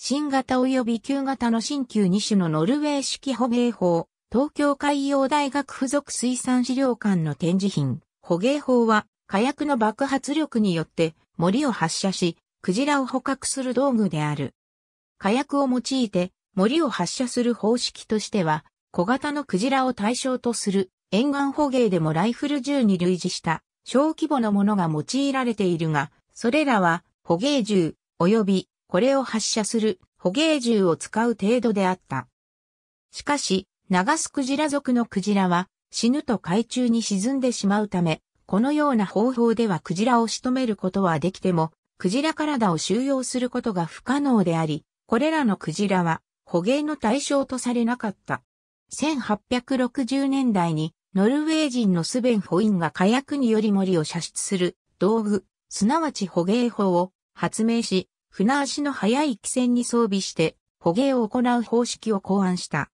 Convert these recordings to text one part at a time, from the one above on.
新型及び旧型の新旧2種のノルウェー式捕鯨法、東京海洋大学附属水産資料館の展示品、捕鯨法は、火薬の爆発力によって森を発射し、クジラを捕獲する道具である。火薬を用いて森を発射する方式としては、小型のクジラを対象とする沿岸捕鯨でもライフル銃に類似した小規模のものが用いられているが、それらは捕鯨銃及びこれを発射する捕鯨銃を使う程度であった。しかし、流すクジラ族のクジラは死ぬと海中に沈んでしまうため、このような方法ではクジラを仕留めることはできても、クジラ体を収容することが不可能であり、これらのクジラは捕鯨の対象とされなかった。1860年代にノルウェー人のスベン・ホインが火薬により森を射出する道具、すなわち捕鯨法を発明し、船足の速い汽船に装備して、捕鯨を行う方式を考案した。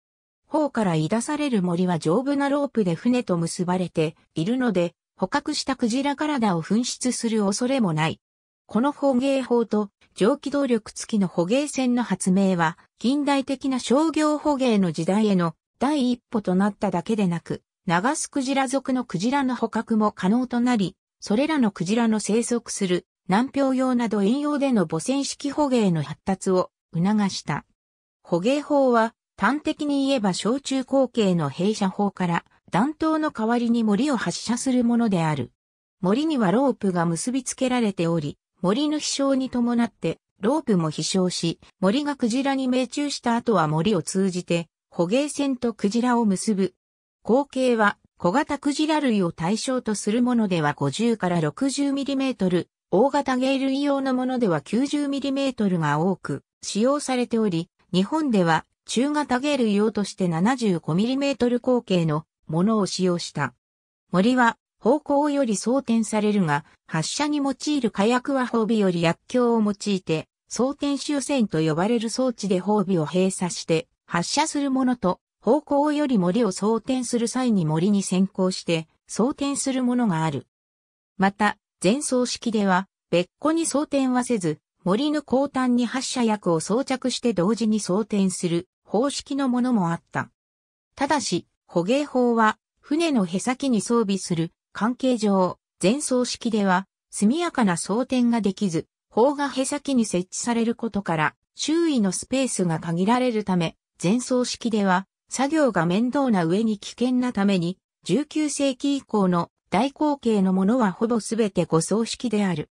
砲からい出される森は丈夫なロープで船と結ばれているので、捕獲したクジラ体を紛失する恐れもない。この捕鯨法と蒸気動力付きの捕鯨船の発明は、近代的な商業捕鯨の時代への第一歩となっただけでなく、流すクジラ族のクジラの捕獲も可能となり、それらのクジラの生息する南氷用など遠洋での母船式捕鯨の発達を促した。捕鯨法は端的に言えば小中口径の弊社法から弾頭の代わりに森を発射するものである。森にはロープが結び付けられており、森の飛翔に伴ってロープも飛翔し、森がクジラに命中した後は森を通じて捕鯨船とクジラを結ぶ。口径は小型クジラ類を対象とするものでは50から6 0トル大型ゲー類用のものでは 90mm が多く使用されており、日本では中型ゲー類用として 75mm 口径のものを使用した。森は方向より装填されるが、発射に用いる火薬は褒美より薬莢を用いて、装填修線と呼ばれる装置で褒美を閉鎖して発射するものと、方向より森を装填する際に森に先行して装填するものがある。また、前装式では、別個に装填はせず、森の後端に発射薬を装着して同時に装填する方式のものもあった。ただし、捕鯨砲は、船のへさきに装備する関係上、前装式では、速やかな装填ができず、砲がへさきに設置されることから、周囲のスペースが限られるため、前装式では、作業が面倒な上に危険なために、19世紀以降の大口径のものはほぼすべて誤層式である。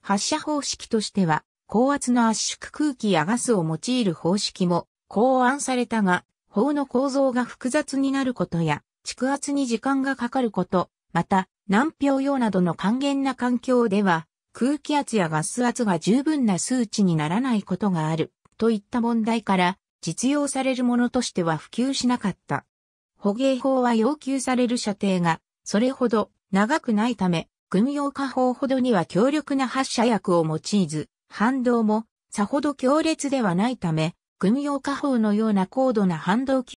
発射方式としては、高圧の圧縮空気やガスを用いる方式も考案されたが、砲の構造が複雑になることや、蓄圧に時間がかかること、また、難病用などの還元な環境では、空気圧やガス圧が十分な数値にならないことがある、といった問題から、実用されるものとしては普及しなかった。捕鯨法は要求される射程が、それほど長くないため、軍用火砲ほどには強力な発射薬を用いず、反動もさほど強烈ではないため、軍用火砲のような高度な反動機、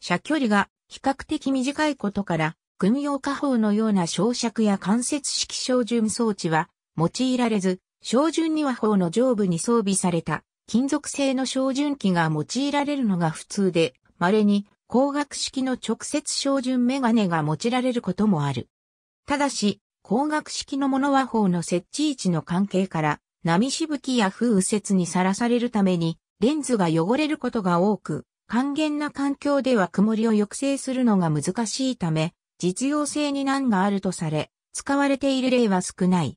射距離が比較的短いことから、軍用火砲のような焼尺や間接式照準装置は用いられず、照準には砲の上部に装備された金属製の照準器が用いられるのが普通で、稀に光学式の直接照準メガネが用いられることもある。ただし、光学式の物のは法の設置位置の関係から、波しぶきや風雪にさらされるために、レンズが汚れることが多く、還元な環境では曇りを抑制するのが難しいため、実用性に難があるとされ、使われている例は少ない。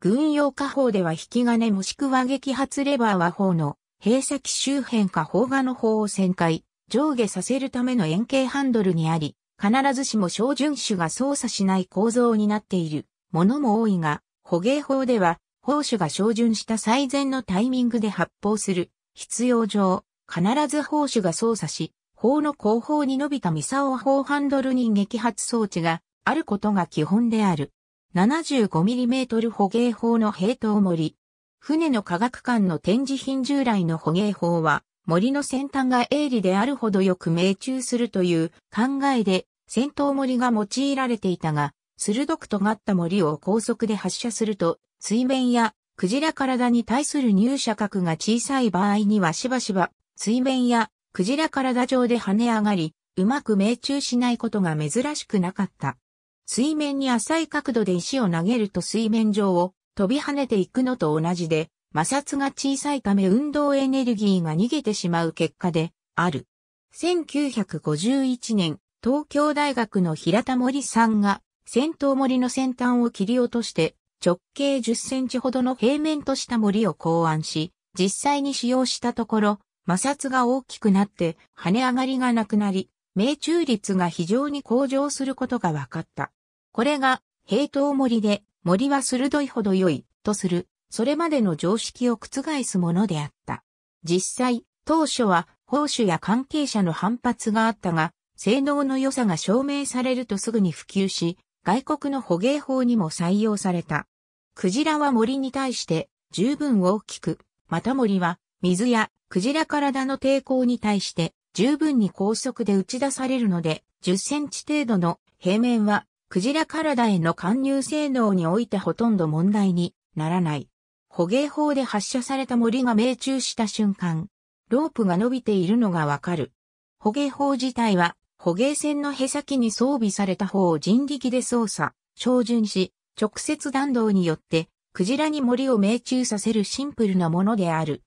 軍用火砲では引き金もしくは撃発レバーは法の閉鎖器周辺か法画の方を旋回、上下させるための円形ハンドルにあり、必ずしも小準種が操作しない構造になっているものも多いが、捕鯨法では、砲手が照準した最善のタイミングで発砲する、必要上、必ず砲手が操作し、砲の後方に伸びたミサオ砲ハンドルに撃発装置があることが基本である。75mm 捕鯨砲のト頭盛り。船の科学館の展示品従来の捕鯨砲は、森の先端が鋭利であるほどよく命中するという考えで、戦闘森が用いられていたが、鋭く尖った森を高速で発射すると、水面やクジラ体に対する入射角が小さい場合にはしばしば、水面やクジラ体上で跳ね上がり、うまく命中しないことが珍しくなかった。水面に浅い角度で石を投げると水面上を飛び跳ねていくのと同じで、摩擦が小さいため運動エネルギーが逃げてしまう結果である。1951年、東京大学の平田森さんが、先頭森の先端を切り落として、直径10センチほどの平面とした森を考案し、実際に使用したところ、摩擦が大きくなって跳ね上がりがなくなり、命中率が非常に向上することが分かった。これが、平等森で、森は鋭いほど良い、とするそれまでの常識を覆すものであった。実際、当初は、報酬や関係者の反発があったが、性能の良さが証明されるとすぐに普及し、外国の捕鯨法にも採用された。クジラは森に対して十分大きく、また森は水やクジラ体の抵抗に対して十分に高速で打ち出されるので、10センチ程度の平面はクジラ体への貫入性能においてほとんど問題にならない。捕鯨砲で発射された森が命中した瞬間、ロープが伸びているのがわかる。捕鯨砲自体は、捕鯨船のへ先に装備された砲を人力で操作、照準し、直接弾道によって、クジラに森を命中させるシンプルなものである。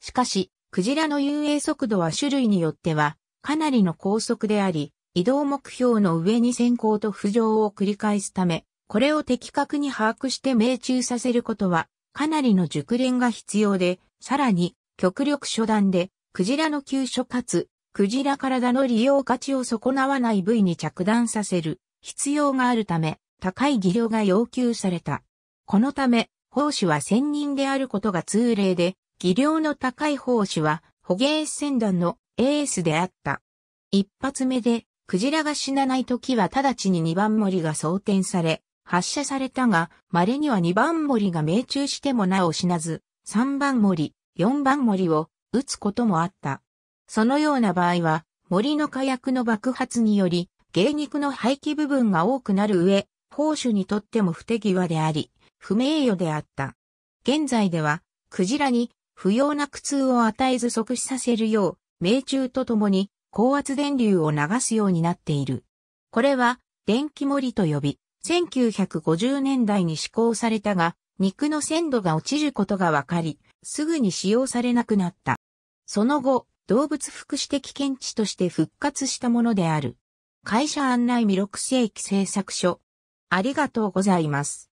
しかし、クジラの遊泳速度は種類によっては、かなりの高速であり、移動目標の上に先行と浮上を繰り返すため、これを的確に把握して命中させることはかなりの熟練が必要で、さらに、極力初段で、クジラの急所かつ、クジラ体の利用価値を損なわない部位に着弾させる必要があるため、高い技量が要求された。このため、奉仕は専任であることが通例で、技量の高い奉仕は、捕鯨船団のエースであった。一発目で、クジラが死なない時は直ちに二番森が装填され、発射されたが、稀には2番森が命中してもなお死なず、3番森、4番森を撃つこともあった。そのような場合は、森の火薬の爆発により、芸肉の廃棄部分が多くなる上、砲手にとっても不手際であり、不名誉であった。現在では、クジラに不要な苦痛を与えず即死させるよう、命中とともに高圧電流を流すようになっている。これは、電気森と呼び、1950年代に施行されたが、肉の鮮度が落ちることが分かり、すぐに使用されなくなった。その後、動物福祉的見地として復活したものである。会社案内未6世紀製作所。ありがとうございます。